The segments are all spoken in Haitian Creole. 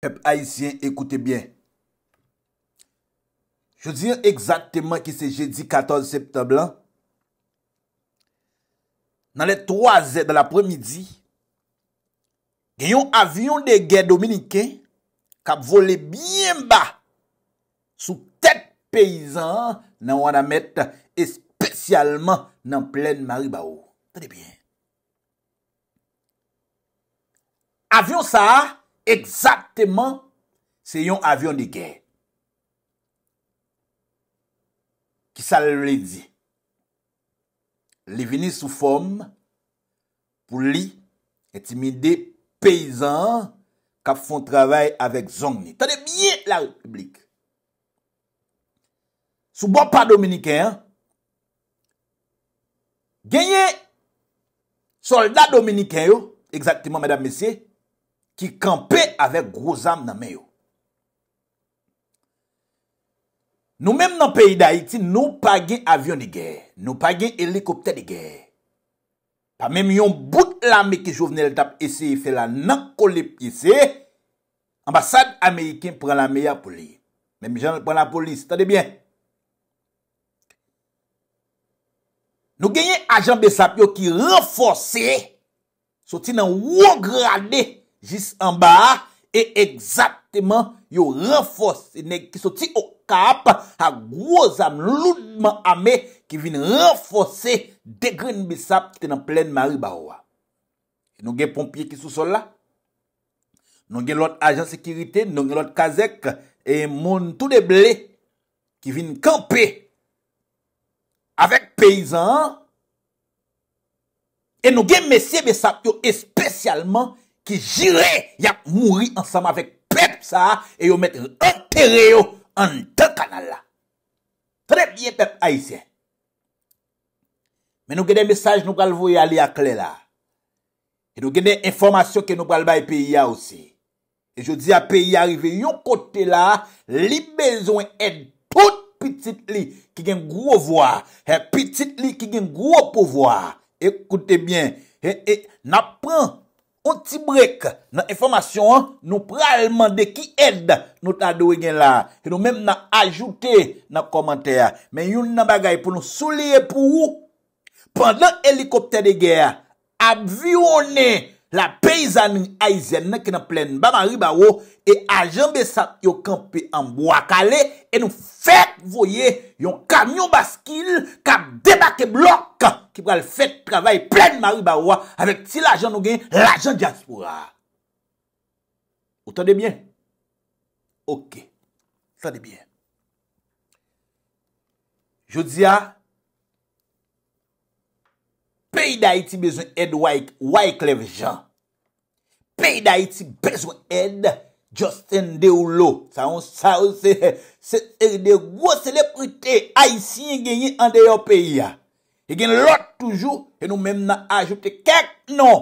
Pepe haisyen, ekoute bien. Jou diyon ekzakteman ki se je di 14 septemblan. Nan le 3 zè de la premidi, geyon avyon de gè dominikèn kap vole bien ba sou tèt peyizan nan wana met espèsyalman nan plèn Maribau. Très bien. Avyon sa a, Eksaktèman se yon avyon di gè. Ki sa lè di. Li vini sou fòm pou li etimi de peyzan kap fòm travèl avèk zong ni. Tade biye la republik. Sou bon pa dominikè. Gènyè soldat dominikè yo. Eksaktèman mèdame messie. Ki kampe avek groz am nan meyo. Nou menm nan peyi da iti, nou pa gen avyon di gen. Nou pa gen helikopter di gen. Pa menm yon bout la me ki jo vene le tap ese, e fe la nan kolip ese, ambasad Amerikin pren la meya poli. Menm jan pren la polis, tade bien. Nou genyen ajan besap yo ki renfose, soti nan wog rade, Jis an ba e egzapteman yo renfos E neg kiso ti o ka ap A groz am loudman ame Ki vin renfose degren bisap Ten an plen mary barwa Nou gen pompye kiso sola Nou gen lot ajan sekirite Nou gen lot kazek E moun tout de ble Ki vin kampe Avek peyzan E nou gen mesye bisap yo espesyalman ki jire, ya mouri ansam avèk pep sa, e yo mette yon terè yo, an te kanal la. Trep yon tep a yise. Men nou genè mesaj nou kalvo yali akle la. E nou genè informasyon, ke nou kalbay peyi ya osi. E jo di a peyi yari ve yon kote la, li bezwen et pot pitit li, ki gen gro voa, e pitit li ki gen gro po voa. E koute bien, na pran, Un ti brek nan informasyon, nou pralman de ki ed nou tan doye gen la. Se nou menm nan ajoute nan komantè. Men yon nan bagay pou nou soleye pou ou. Pendan helikopter de ger, avyonè. La peyizani aizen nan ke nan plen ba Maribaro e ajan besan yo kampe anbo akale e nou fet voye yon kamyon baskil kap debake blok ki pral fet travay plen Maribaro avèk ti l ajan nou gen l ajan Diaspora. Ou tande bien? Ok. Tande bien. Jodia Pei da iti bezon ed wak wak lev jan. Pei da iti bezon ed Justin Deulo. Sa yon sa ou se erde wos se leprite a yisi yon genyi an de yo peyi ya. Yon e gen lot toujou, yon e ou mem nan ajoute kak non.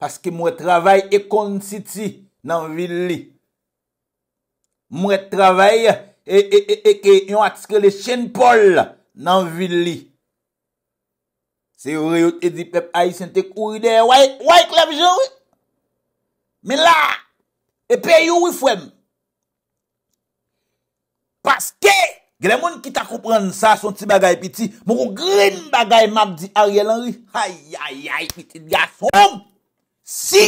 Paske mwen travay ekon siti nan vil li. Mwen travay e, e yon atske le chen pol nan vil li. Se yon reyot edipep ayisen te kouri de, woy klebjen woy. Men la, epen yon wifwem. Paske, glemoun ki ta koupren sa son ti bagay piti, moun kou gren bagay map di Ariel Henry. Hay, hay, hay, piti di gasom. Si,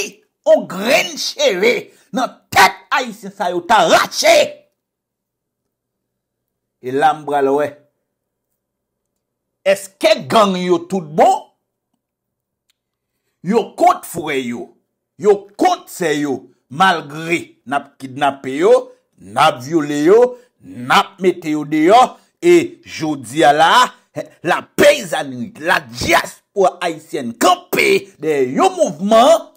ou gren cheve, nan tek ayisen sa yon ta rache. E lambra lowe. eske gang yo tout bon, yo kont fure yo, yo kont se yo, malgre nap kidnap yo, nap viole yo, nap meteo e de yo, e jodi ala, la peyzanit, la jas ou a Aisyen, kanpe, de yo mouvman,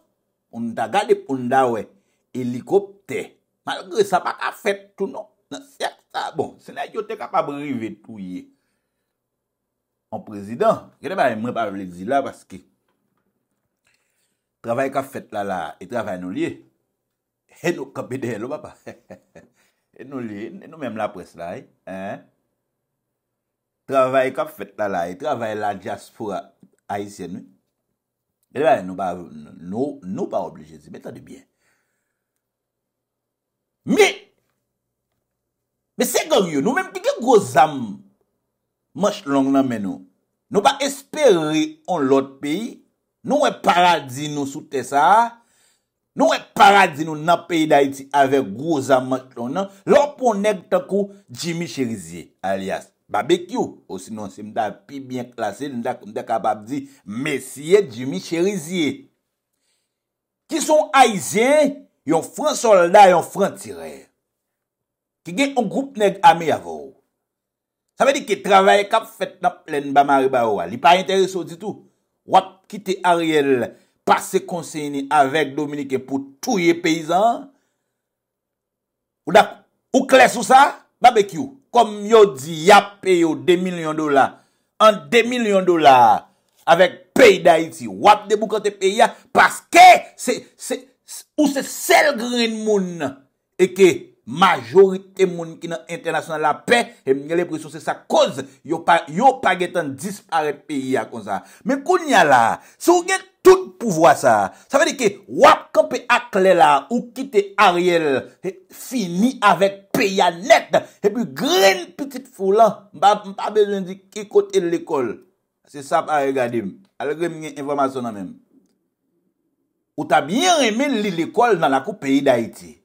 un tagade ponda we, elikopte, malgre sa pa ka fet tou non, nan se ak sa bon, se na yo te kapab rive tou ye, Mwen prezidant, gade ba yon mwen pa vle gzi la, paski, travay ka fet la la, yon travay nou liye, yon nou kapide, yon nou pa pa, yon nou liye, nou menm la pres la, travay ka fet la la, yon travay la diaspora, haisyen nou, gade ba yon nou pa vle gzi, mwen tan di byen. Mi, mi, mwen se gang yo, nou menm ti gen gwo zanm, Mèche long nan mè nou. Nou ba espere an lot peyi. Nou e paradis nou soute sa. Nou e paradis nou nan peyi da iti. Ave groza mèche long nan. Lòpon neg takou Jimmy Cherizier. Alias, barbecue. Osinon se mda pi bien klasé. Mda kou mde kabab di. Messie Jimmy Cherizier. Ki son aizyen. Yon fran soldat, yon fran tirer. Ki gen yon group neg ame yavou. Sa ve di ki travaye kap fet na plen bama riba wwa. Li pa intereso di tou. Wap kite Ariel, pase konseyini avek Dominike pou touye peyizan. Ou da, ou kles ou sa, Babek you, kom yo di ya peyo 2 milyon dola, an 2 milyon dola, avek pey da iti. Wap debu kante pey ya, paske, ou se sel green moon, e ke, Majorite moun ki nan internasyon la pe, e mwenye le presyon se sa koz, yo pa getan disparet pe ya kon sa. Men kon nye la, sou gen tout pouvoa sa, sa vade ke wap kon pe akle la, ou kite ariel, fini avek pe ya net, epi gren petit fou la, mba mpa bezwen di ki kote l l'ekol. Se sap a regadim, ale gen mwenye informasyon nan men. Ou ta mwenye remen li l'ekol nan la kou peyi da iti.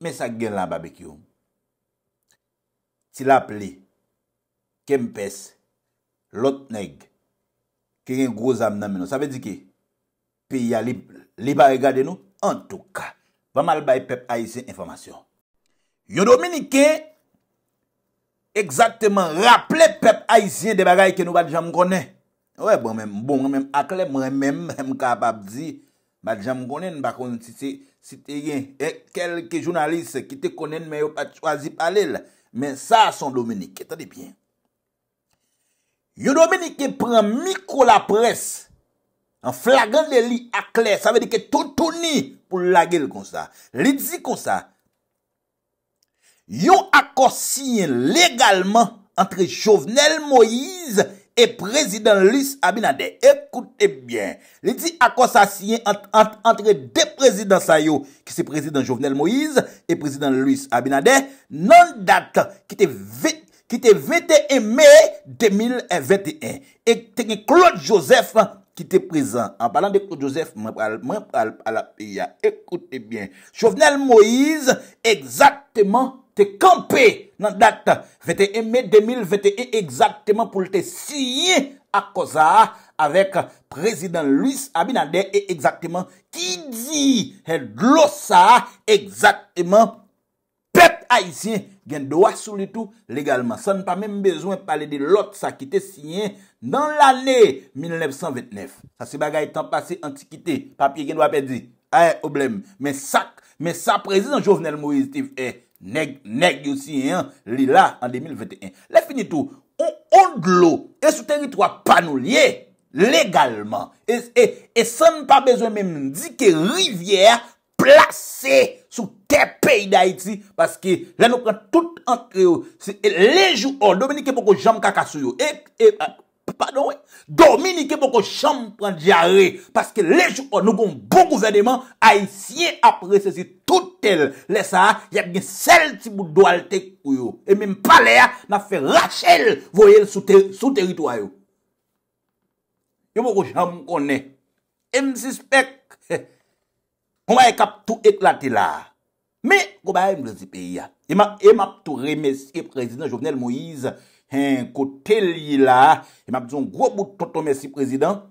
Mè sa gen la babekyoum. Ti la ap li, kem pes, lot neg, ki gen groz am nan men nou. Sa ve di ki, pi ya liba regade nou. En tou ka, vaman al bay pep Aisyen informasyon. Yo Dominike, exacteman rapple pep Aisyen de bagay ke nou bat bon, bon, di jan mkone. Ouè, bon mèm, bon mèm akle, mèm mèm, mèm kapab zi. bat jam konen bakon si te gen, e kelke jounalist ki te konen, men yo pat chwazi pal el, men sa son Dominique, tade bien, yo Dominique pren mikro la pres, an flagan de li akler, sa ve de ke toutouni pou lage l kon sa, li di kon sa, yo akosiyen legalman, antre Chauvenel Moïse, yo akosiyen legalman, E prezident Luis Abinade. Ekoute bien. Le di akosasyen antre de prezident Sayo. Ki se prezident Jovenel Moïse. E prezident Luis Abinade. Non dat ki te vete eme 2021. E te ke Claude Joseph ki te prezant. An palan de Claude Joseph. Mwen pral pala piya. Ekoute bien. Jovenel Moïse. Eksakteman 2021. te kampe nan dat 21 mai 2021 ekzakteman pou lte siyen a koza avek prezident Louis Abinader ekzakteman ki di glosa ekzakteman pep haisyen gen doa sou litu legalman. Sa npa men bezwen pale de lot sa ki te siyen nan lane 1929. Asi bagay tan pase antikite, papye gen doa pe di, ae, oblem, men sa prezident jovenel Moïse Tiv, e, eh, Neg, neg yo si yon li la an 2021. La finitou, ou odlo, e sou teritwa panou liye, legalman. E, e, e san pa bezwen menm di ke rivyer plase sou te pey da iti. Paske, la nou pran tout an, e, e, lejou an, oh, domenike poko jam kakasuyo. E, e, e. Dominike mou kou chanm pran diare Paske le chou kon nou kon bou gouvernement A y siye apre se si toutel Lesa, y ap gen sel ti mou doal tek kou yo E mè m palè ya, na fe Rachel Voyel sou teritwayo Yo mou kou chanm konè E m sispek Konwa e kap tou eklati la Me, konwa e m le zipè ya E m ap tou remeske prezident Jovenel Moïse He, kote li la, e mabizon grobou toto mersi prezident,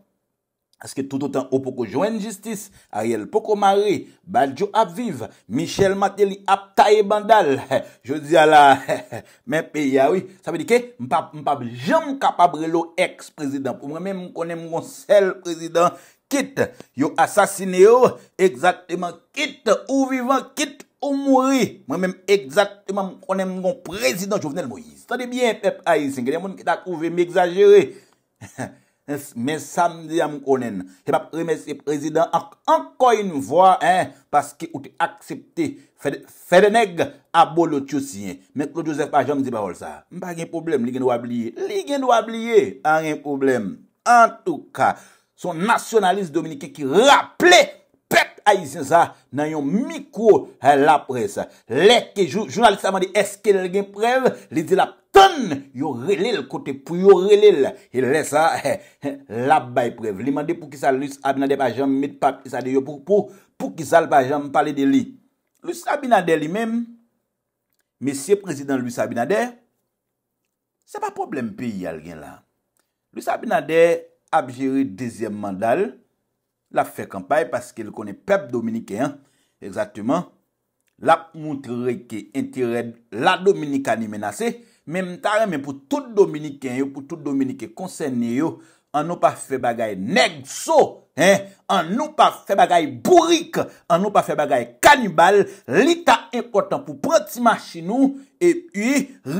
aske toutotan ou poko Joanne Justice, Ariel Poko Maré, Badjo Aviv, Michel Mateli, Aptaye Bandal, je di ala, men pe ya, oui, sa ve di ke, mpap, mpap, Jean Capabrelo, ex-prezident, pou mwen men mkone mwen sel prezident, kit, yo asasine yo, egzatman, kit, ou vivan, kit, Ou mouri, mwen mèm egzatman mkonen mgon prezident Jovenel Moïse. Sade bien pep a yi, sengene moun ki tak ouve mè egzajere. Mè samdi a mkonen, te pap remes se prezident anko yin vwa, paske ou te aksepte fè de neg abo lo tiosyen. Mèm Claude Joseph Pajan zibawol sa. Mpa gen problem, li gen wab liye. Li gen wab liye, an gen problem. En tou ka, son nasyonalist Dominike ki rapple! Ay zin sa nan yon mikro eh, la pres. Lè ke jounaliste amande, eske lè gen preve, lè zi la ton yon relè l kote pou yon relè l. Lè sa, eh, eh, lè bay preve. Li mande pou ki sal Louis Sabinader pa jom, met pa ki sa de yo pou pou, pou ki sal pa jom pale de li. Louis Sabinader li men, mesye prezident Louis Sabinader, se pa problem pe yon lè gen la. Louis Sabinader ap jere dezyem mandal, la fè kampaye, paskè li konè pep Dominikè, an, exatèman, la moutreke, entire, la Dominikè ni menase, men tarè, men pou tout Dominikè yo, pou tout Dominikè konsène yo, an nou pa fè bagay negso, an nou pa fè bagay bourik, an nou pa fè bagay kanibal, lita impotant pou prantima chenou, epi,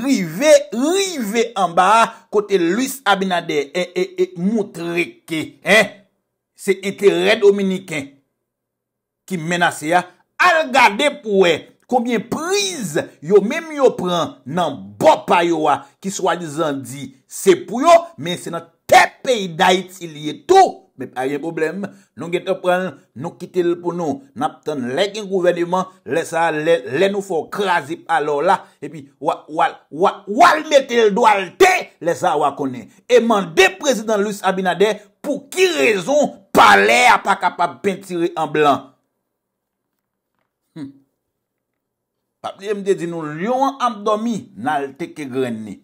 rive, rive anba, kote luis abinade, e, e, e, moutreke, an, Se ente red dominikèn ki menase ya, algade pou we, koubyen priz yo mèm yo pran nan bopayowa ki swa di zan di se pou yo, men se nan te peyi dayit iliye tou, mèp a yon problem, nou gen te pran nou kite l pou nou, nap ton lèk yon kouveniman, lè sa lè nou fò krasip alò la, e pi walmète l do al te, lè sa wakone, e man de prezident Louis Abinader, pou ki rezon? pale apak apap pentire an blan. Papye mde di nou, lion amdomi, nal teke grenne.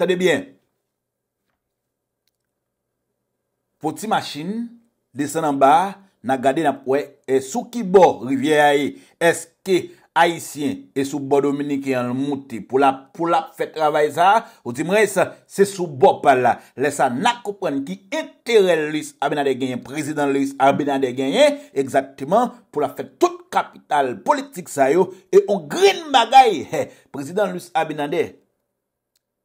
Tade bien. Foti masin, desen an ba, nagade nam, we, e sou ki bo, rivye a ye, eske, eske, Aisyen e soubo Dominiki an mouti pou la pou la fet travay sa ou timre se soubo pal la lesa na koupren ki etere Luis Abinande genye, prezident Luis Abinande genye, egzaktiman pou la fet tout kapital politik sayo e on grin bagay, prezident Luis Abinande genye.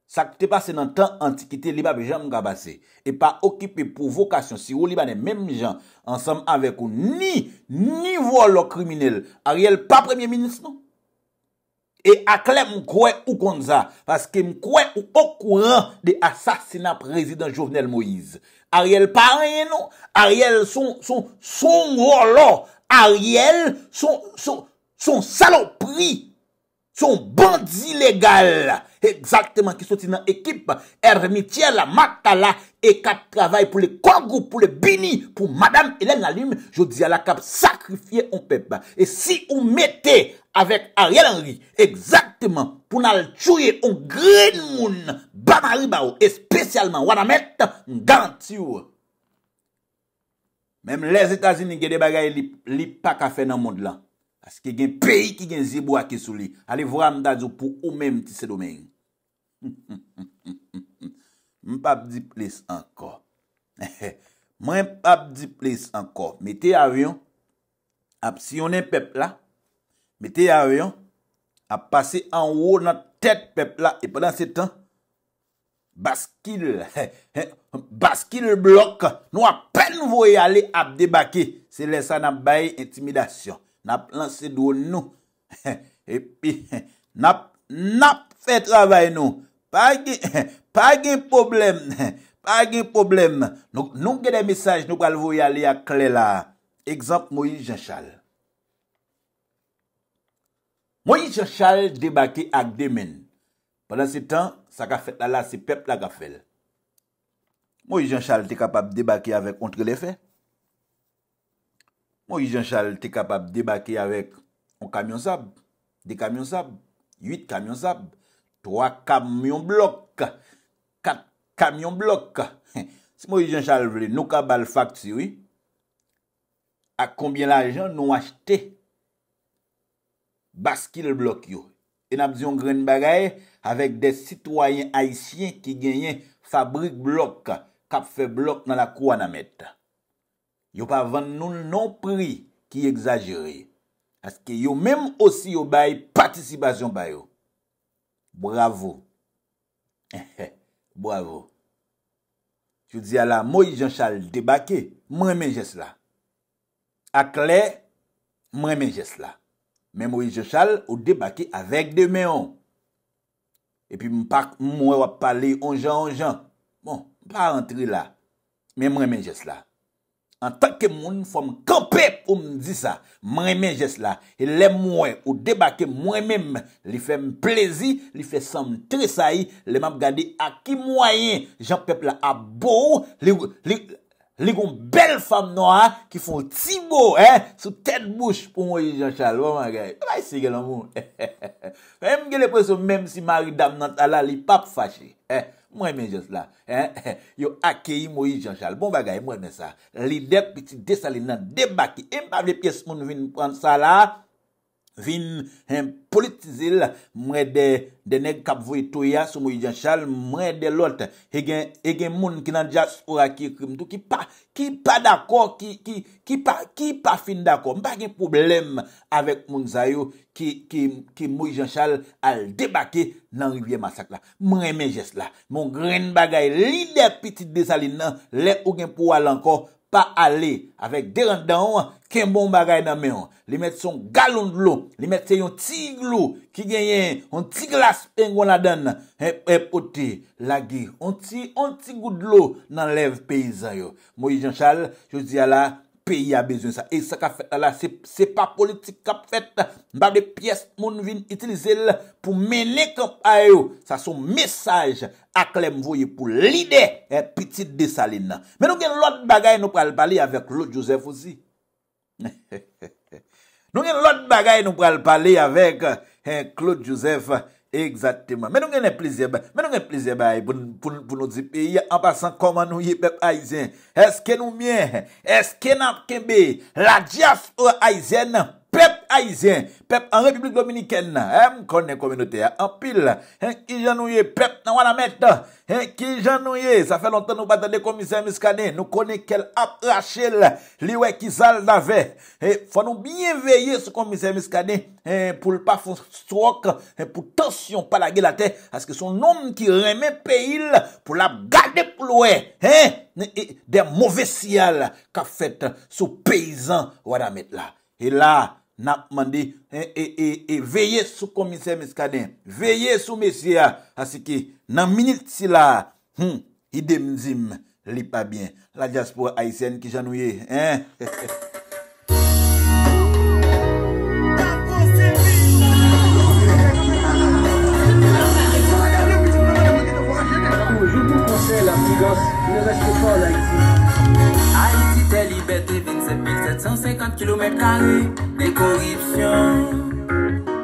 Sak te pase nan tan antikite liba pe jan mga base. E pa okipe pou vokasyon si ou liba ne menm jan ansam avek ou ni, ni vo lo kriminele. Ariel pa premye minis nou? E akle mkwe ou konza, paske mkwe ou okouran de asasina prezident Jovenel Moïse. Ariel pa ren nou? Ariel son rolo, Ariel son salopri. son bandi legal, ekzaktman ki soti nan ekip, ermitiel, matala, ekap travay pou le kongou, pou le bini, pou madame Hélène Lalume, jodi alakab sakrifye on pep. E si ou mette, avek Ariel Henry, ekzaktman, pou nan chouye on gren moun, banari ba ou, espesyalman, wanamette, ngan tsyou. Mem les Etats-Unis gede bagaye, li pa kafe nan mod lan. Aske gen peyi ki gen zibou a kesou li. Ale vwanda djou pou ou men mti se domen yon. Mwen pa ap di ples ankor. Mwen pa ap di ples ankor. Mete avyon ap si yon en pep la. Mete avyon ap pase anwo nan tet pep la. E podan se tan baskil blok nou apen voye ale ap debake se lesa nan baye intimidasyon. Nap lansi dwo nou. Epi, nap, nap fe travay nou. Pa ge, pa ge problem. Pa ge problem. Nou gen de misaj nou kalvo yali ak kle la. Ekzant Moui Jean Charles. Moui Jean Charles debaki ak demen. Pendan si tan, sa ka fet la la si pep la ka fel. Moui Jean Charles te kapab debaki avek kontre le fey. Mou yon chal te kapap debake avek On kamyon sab, de kamyon sab, ywit kamyon sab Troa kamyon blok, kat kamyon blok Si mou yon chal vle, nou ka bal fakt si wè A koubyen la jen nou achete Bas ki le blok yo E nap zyon gren bagaye Avek de sitwayen haisyen ki genyen fabrik blok Kap fe blok nan la kou an amèt Yo pa vande nou non pri ki egzajere. Aske yo menm osi yo baye patisibasyon bayo. Bravo. Eh eh, bravo. Yo di ala, mou yon chal debake, mwen menjes la. Akle, mwen menjes la. Men mou yon chal ou debake avek de menyon. E pi mwen pa mwen wap pale yon jan yon jan. Bon, pa rentre la. Men mwen menjes la. An tanke moun, fòm kampèp ou m di sa. Mwen men jes la. E lem mwen ou debake mwen men. Li fèm plezi. Li fè somn tresayi. Li m ap gadi akimoyen. Jampèp la ap bo. Li goun bel fam noa. Ki fòm ti bo. Sou tèt bouch pou mwen yi Jean Charles. Ou man gaye. A bay si gèl an moun. Fèm gèl epresou mèm si mari dam nan tala li pap fache. Mwen men jes la, eh, eh, yo akeyi Moïse Jean Charles. Bon bagay, mwen men sa. Li dep piti desa li nan debaki, e mpave pyes moun vin pwant sa la. Vin politizil mwen de deneg kapvoye toya sou mwen gen chal mwen de lote. E gen moun ki nan jas orakir krim tou ki pa dako, ki pa fin dako. Mwen pa gen problem avèk mwen zayou ki mwen gen chal al debake nan rivye masak la. Mwen remen jes la. Mwen gren bagay lide piti de sali nan le ou gen pou alanko. Pa ale, avek deran dan, ken bon bagay nan men. Li met son galon dlou, li met se yon tiglou, ki genyen yon tiglas pengon adan, epote lagi, yon tiglou nan lev peyizan yo. Mouye Jean-Charles, yo ziya la. peyi a bezyon sa. E sa ka fèt ala, se pa politik ka fèt, bag de piyes moun vin itilize la, pou mene komp a yo, sa son mesaj, aklem voye pou lide, peti de sa lina. Men nou gen lot bagay nou pral pale, avek Claude Joseph ozi. Nou gen lot bagay nou pral pale, avek Claude Joseph, Mè nou gen plizè bè? Mè nou gen plizè bè pou nou dipeye an basan koman nou ye pep Ayzen? Eske nou myen? Eske nan kembe? La dias ou Ayzen nan? Aizyen, pep an republik dominiken, m konen kominote, an pil, an kijanouye, pep nan wadamete, an kijanouye, sa fe lontan nou batande komisen miskane, nou konen kel ap e achel, liwe kizal dave, fwa nou binye veye sou komisen miskane, pou lpa fonswok, pou tansyon pala gilate, aske son nom ki remen peil, pou la gade plouè, de mouve sial, ka fet sou peizan wadamete la, e la, Na mandi e, e, e, veye sou komise meskaden Veye sou mesya Asiki nan minit si la Hidem hmm, zim li pa bin La jaspo aysen ki janouye Toujou pou konse la figos Ne reste pa la iti 50 km kare de korripsyon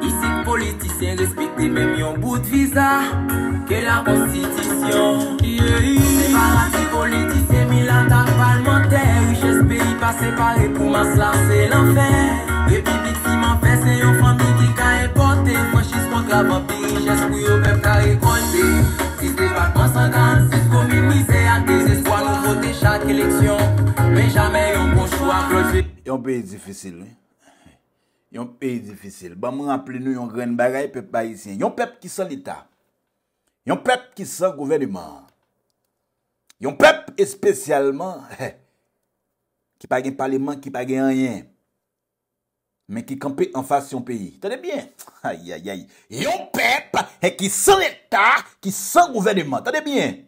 Isi politisyen respite Mè mi yon bout viza Ke la prostitisyon Se parati politisyen Milant apalmante Ou jespe yi pa separe pou man slase l'enfer Repiblik si man fè Se yon franmi ki kare pote Mwen chis pote la vampiri Jespe yon pep kare konte Si se pa pan san dan Se komi pise La keleksyon, men jamè yon bon chou a ploje. Yon pep yon difisil. Yon pep yon difisil. Ban mwen aple nou yon gren bagay pe pa yon sin. Yon pep ki son lita. Yon pep ki son gouveniman. Yon pep espesyalman. Ki pa gen parliman, ki pa gen anyen. Men ki kampi an fasyon peyi. Tade bien. Yon pep ki son lita, ki son gouveniman. Tade bien.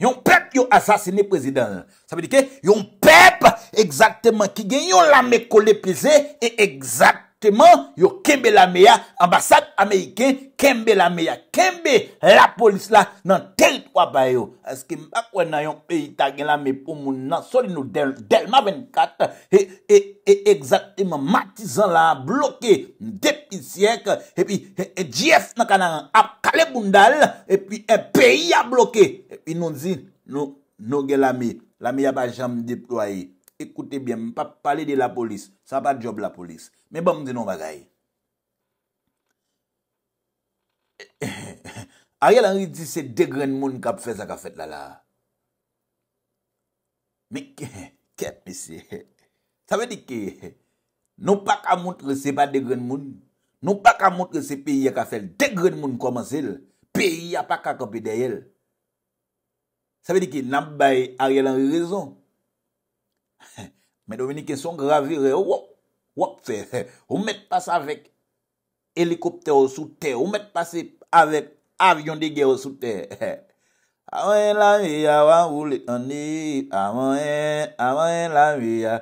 Yon pep yo asasine prezident Sa pedike, yon pep Eksakteman ki gen, yon la me kole Pese, e eksakt Yo kembe la mea ambasad ameyken, kembe la mea, kembe la polis la nan tel 3 bayo. E seke makwen nan yon peyi tagin la me pou moun nan soli nou delma 24, e exakteman matizan la a bloke depisyeke, e pi jef nan kanan ap kale bundal, e pi peyi a bloke, e pi nou zi nou gen la me, la me ya bachan mideploye. Ekoute bien, pa pale de la polis. Sa pa job la polis. Me bom di nou bagay. Ariel Henry di se degren moun kap fe sa ka fet la la. Me ke, ke pise. Sa ve di ki, nou pa ka moutre se pa degren moun. Nou pa ka moutre se peye ka fet degren moun koman sel. Peye a pa ka kapi deyel. Sa ve di ki, nan bay Ariel Henry rezon. Mè Dominikè son gravire, wop, wop fè, wou mèt pas avèk helikopter ou soute, wou mèt pas avèk avyon de ge ou soute. Amoyen la miya waboulit anip, amoyen, amoyen la miya,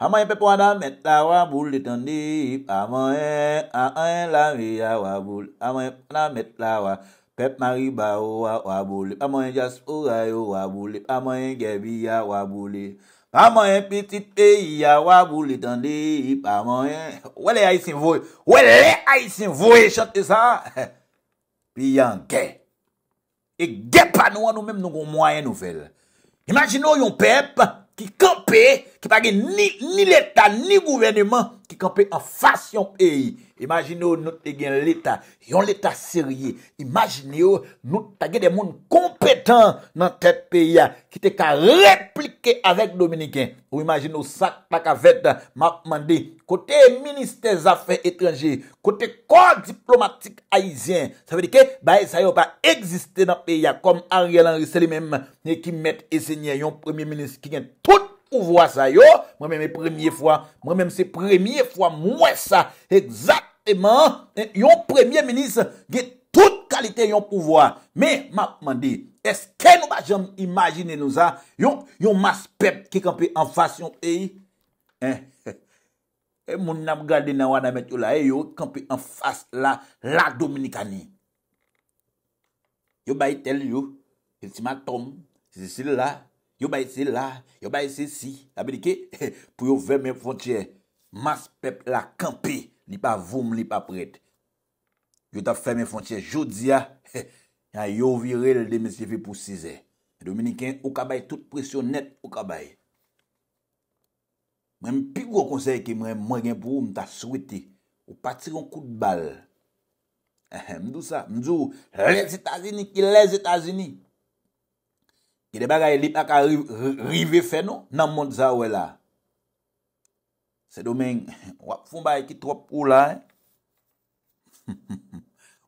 amoyen pep wadamèt la waboulit anip, amoyen, amoyen la miya waboulit, amoyen, amoyen la miya waboulit, amoyen pep mariba waboulit, amoyen jas ou rayo waboulit, amoyen gebi ya waboulit. Pa mwenyen petite peyi ya wabou li dande, pa mwenyen, wè lè a yi sin voye, wè lè a yi sin voye chante sa, pi yon gen. E gen pa nou an nou menm nou goun mwenyen nou vel. Imagin nou yon pep ki kampe, ki pa gen ni lèta, ni gouvernement, ki kampe an fasyon peyi. imagine ou nou te gen l'Etat yon l'Etat serye, imagine ou nou te gen de moun kompetant nan tèt peya, ki te ka replike avèk Dominiken ou imagine ou sak tak avèk da Marc Mandé, kote minister zafè etranje, kote kòl diplomatik aizyen, sa vè di ke baye sa yo pa egziste nan peya kom Ariel Henry, se li mèm ne ki met esenye yon premier ministre ki gen tout Pouvoa sa yo, mwen mè mè premye fwa. Mwen mè mè se premye fwa mwen sa. Eksatèman, yon premye menis ge tout kalite yon pouvoa. Mè, mè mè di, eske nou ba jom imagine nou sa? Yon maspeb ki kanpe an fasyon e yi? E, e, e, moun nam gade nan wana met yon la e yo, kanpe an fasyon la, la Dominikani. Yo ba itel yo, eti ma tom, eti sil la. Yow bay se la, yow bay se si. Abe di ke, pou yow ferme fontye, mas pep la kampe, li pa voum, li pa pret. Yow ta ferme fontye, joudia, yow virel de mes yeve pou si ze. Dominikin, oukabay, tout presyon net, oukabay. Mwen pi gwo konsey ke mwen mwen gen pou mwen ta souwite, ou pati ron kout bal. Mdou sa, mdou, lez etazini ki lez etazini. E de bagay li pa ka rive fe nou nan moun zawe la. Se domen wap fumba e kit wap kou la.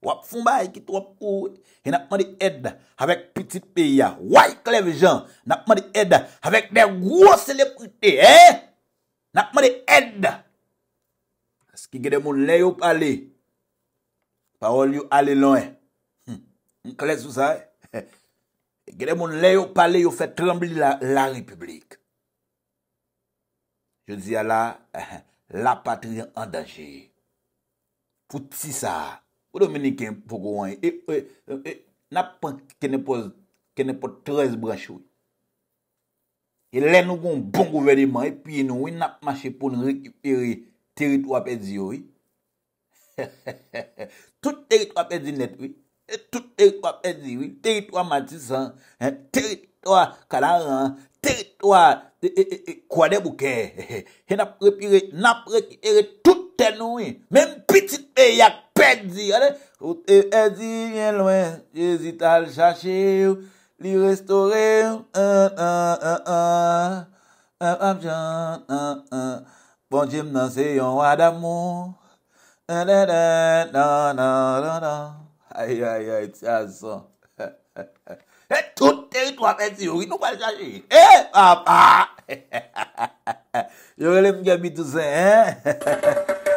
Wap fumba e kit wap kou. E eh? napman de edda avèk piti peya. Waj kleve jan. Napman de edda avèk de wos selekute. Eh? Napman de edda. Aski gede moun le yo pale. Paol yo ale lon. Un eh? hm, klez ou zaye. E genè moun lè yo pale yo fè trembli la republik. Je di ala, la patria en danje. Fout si sa. Ou dominikè pou kouwen. E, e, e, nap penk kenè pot trez brachou. E lè nou goun bon gouverniment. E pi nou, e nap manche pou nou rekipere terit wapèzi yo. Tout terit wapèzi net, wè. E tout erikwa peziwi, teritwa matisan, teritwa kadaran, teritwa kwa de bouke. E napreki, napreki, ere tout tenoui, menm pitit pe yak pezi. Ote eri, ven lwen, jezita l chache, li restore. Pon jim nan seyon wadamou. Nan nan nan nan nan nan nan. Ayayayay, ti eh, a son. E toute teri tou apensi, yorinou pa chaji. E, eh, pa pa. Yorele mge mi tou se. E, pa pa.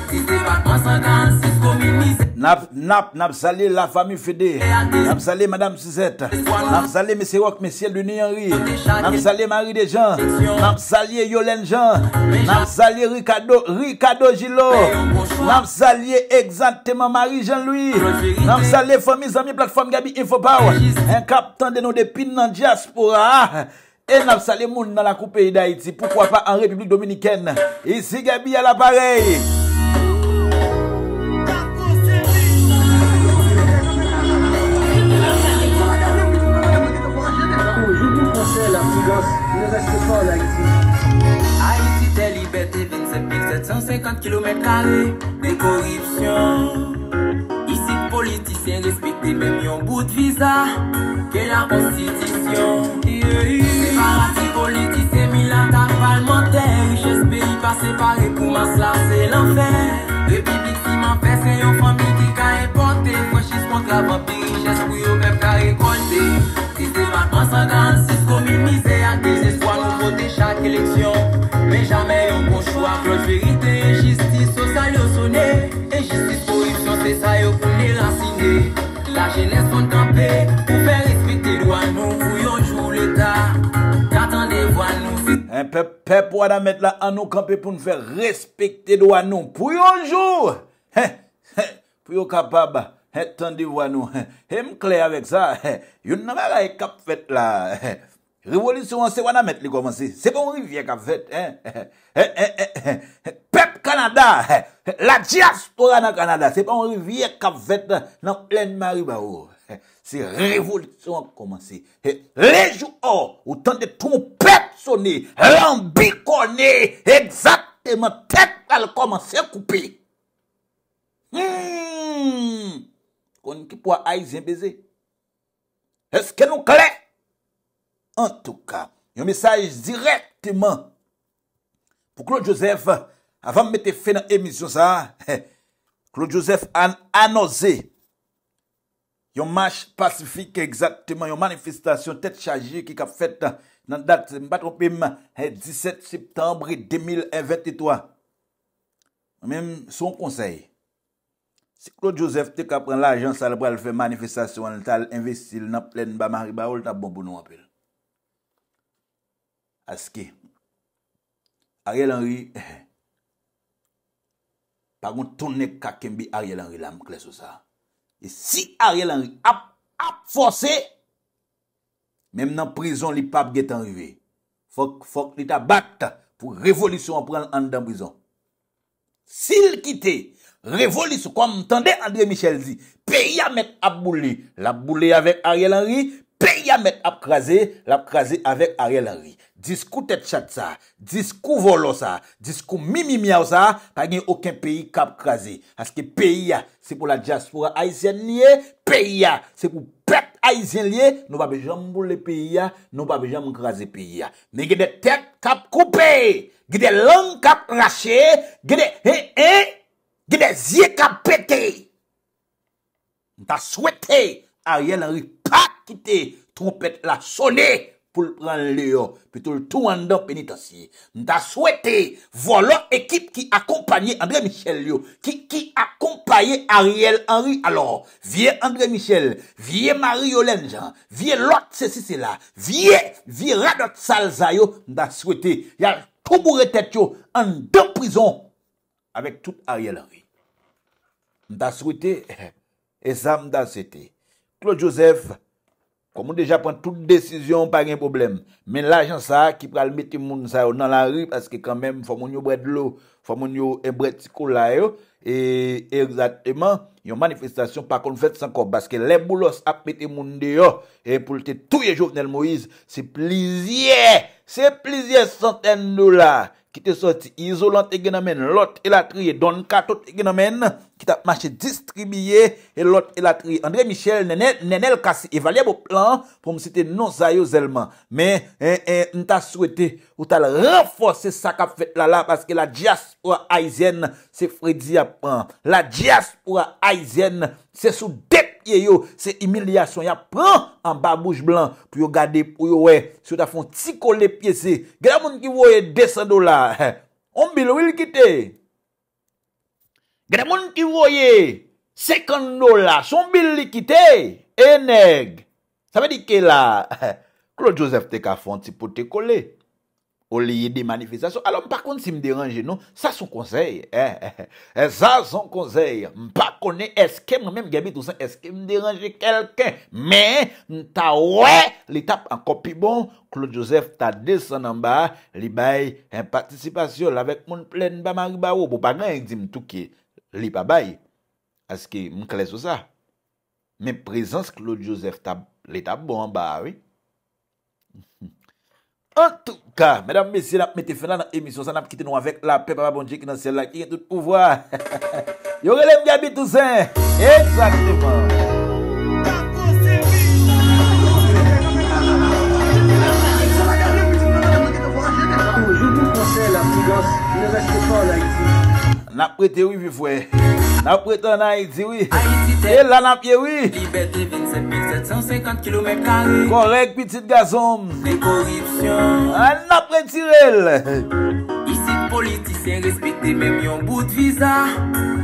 Napsalye la fami fede Napsalye madame Suzette Napsalye mesi rok mesi el duni enri Napsalye mari de jan Napsalye yolen jan Napsalye rikado jilo Napsalye eksanteman mari jan lui Napsalye fami zami platform gabi info bow En kap tan deno depin nan diaspora E napsalye moun nan la koupe idayiti Poukwa pa an republik dominiken Isi gabi al aparey 50 km kare de koripsyon Isi politisyen Espekte mèm yon bout visa Ke la prostitisyon Kè la prostitisyon Separatif politisyen Milantan falmante Riches peyi pa separe pouman slase l'enfer Le bibik si man fè Sè yon fami di kare pote Kwa chis kont la vampiri Riches pou yon mèm kare kote Dis de matman san dan Siskomimize A desespoil ou pote Chak eleksyon Mè jamè yon bon chou A flot verite Sa yo pou ne rasine La jenese pou n'kampè Pou fè respektè do anou Pou yonjou l'Etat Katande vo anou Pepe wana met la anou kampè Pou n'fè respektè do anou Pou yonjou Pou yon kapab Katande vo anou Mkle avèk sa Yon nama la e kap fèt la Rivolisyon se wana met le komansi Se bon rivye kap fèt Pepe wana met la anou Canada, la diaspora dans Canada, c'est pas une rivière qui a fait dans pleine Maribao. C'est révolution qui a commencé. Les jours, autant oh, de trompettes sonner, lambiconner, exactement, tête a commencé à couper. Hmm. Qu'on qui pourra Haïtien baiser? Est-ce que nous clés? En tout cas, un message directement pour Claude Joseph Avam mè te fè nan emisyon sa, Claude Joseph an anose yon manche pacifique yon manifestasyon tèt chagye ki kap fèt nan dat, mbato pèm, 17 eh, septembre 2023. Mèm, son konsey, si Claude Joseph te kap rèn l'ajans al bral fè manifestasyon al tal investil nan plèn ba marri ba oul ta bonbounou apèl. Aske, a rè l'enri, eh, Paroun tonne kakem bi Ariel Henry la mkles ou sa. E si Ariel Henry ap ap force, men nan prison li pape get anrive, fok fok li ta bat pou revolisyon anpren an dan prison. Sil kite, revolisyon, kwa mtande André Michel zi, peya met ap boule, la boule yavek Ariel Henry, Peya met apkraze, l apkraze avek a realari. Disku tetchat sa, disku volo sa, disku mimimiao sa, pa gen yon oken peyi kapkraze. Aske peya, se pou la diaspora aizyen liye, peya, se pou pep aizyen liye, nou pa bejam mboule peya, nou pa bejam mkraze peya. Ne gede tet kapkoupe, gede lang kap rache, gede he he, gede zye kap peke. Nta swete a realari kapkraze. ki te trompet la sonne pou l pran le yo, pi tou l tou an do penitansye. Nda swete, vo lor ekip ki akompanyen André Michel yo, ki akompanyen Ariel Henry. Alors, vie André Michel, vie Mario Lengen, vie Lot Sessisela, vie Radot Salsa yo, nda swete, yal tou mou retet yo, an do prison, avèk tout Ariel Henry. Nda swete, e zam da sete. Claude Joseph, Kon moun deja pren tout de desisyon pa gen problem. Men lajan sa ki pral mette moun sa yo nan la ri paske kan men fò moun yo bret lo, fò moun yo e bret sikou la yo. E, e, e, zat, e man, yon manifestasyon pa kon fèt san kòp paske le boulos ap mette moun de yo e pou lte touye jounel Moïse, se plizye, se plizye centen do la. ki te sorti izolante genomen, lot elatriye, don katot e genomen, ki ta mache distribye, e lot elatriye. André Michel, nenel kase evalye bo plan, pou mse te nou zayou zelman. Men, n eh, eh, ta souwete, ou ta la renfose sa ka fet lala, paske la diaspora aizen, se fredzi apan. La diaspora aizen, se sou det Yè yo se imilyasyon, yè pren an babouj blan pou yo gade pou yo wè Se yo da fon ti kole piye se Gè da moun ki voye 200 dolar, 100 bil li kite Gè da moun ki voye 50 dolar, 100 bil li kite E neg, sa me di ke la Klo Joseph te ka fon ti pou te kole Ou liye demanifisasyon. Alo m pa kon si m deranje nou. Sa son konsey. Sa son konsey. M pa koni eske m. M mèm gèbi tou san eske m deranje kelken. Mè m ta wè l'etap an kopi bon. Claude Joseph ta desen an ba. Li baye en participasyon. Lavek moun plè n'baman li ba ou. Bo pa gen yon di m touke. Li pa baye. Aske m kles ou sa. Mèm prezans Claude Joseph ta l'etap bon an ba. Awi. En tout cas, mèdame, mèsiè, la mète fè nan emisyon sa, nan ap kite nou avèk la pep, baba bon diek nan sel lak, yè tout pou vwa. Yo relem gaby tout sè. Eksakite man. Toujou mou konsey la mou goss, mè reske pan la yè. Na prete wifwe, na prete nan iti wifwe, el nan apye wifwe, korek pitit gazom, na prete wifwe. Politisyen respite mèm yon bout viza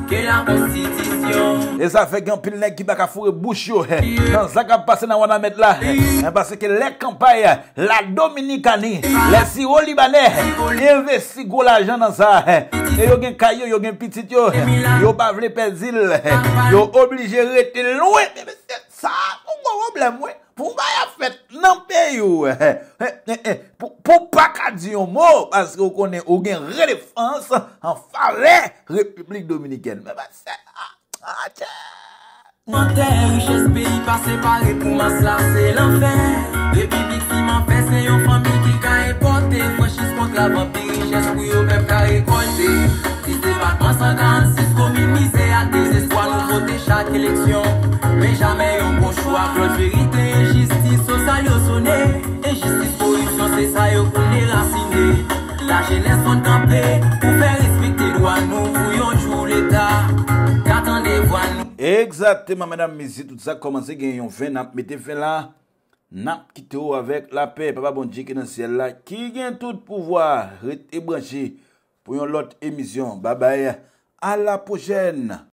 Kè la prostitisyon E sa fèk yon pilnèk ki baka fure bouch yo Kansak ap pase nan wana met la Basèkè e lèk kampay Lèk Dominikani Lèk siro libanè Lève si gro l'ajan nan sa E yon gen kayo, yon gen pitit yo Yon bavle pezil Yon oblige rete loue Sa, yon gwo problem we Pou mba ya fèt nan peyo Pou mba ya fèt nan peyo Pou pa ka di yon mou Paske ou konen ou gen re de France An fa le Republik Dominikene Mè ba se Anche Mè te, richesse, peyi, passe, pare, pouman, sla, se, l'enfer De bibi ki m'en fè, se yon fami ki ka repote Franchise kontra vampi, richesse, kou yon pep ka rekote Dis debatman sa dan, sis komi, mise a desespoil Ou pote chak eleksyon Mè jamè yon bon chou, apote verite Jistise, sosal yo sone Desayon pou ne racine, la jenè son tampe, pou fè respite do an, nou fuyon chvou l'Etat, katan de voan nou. Eksatèman, madame, mè si tout sa komanse gen yon fè nan mè te fè la, nan kite ou avèk la pè, papabon diè ki nan sè la, ki gen tout pouvoi, rete ebranjè pou yon lot emisyon. Babay, a la pochèn!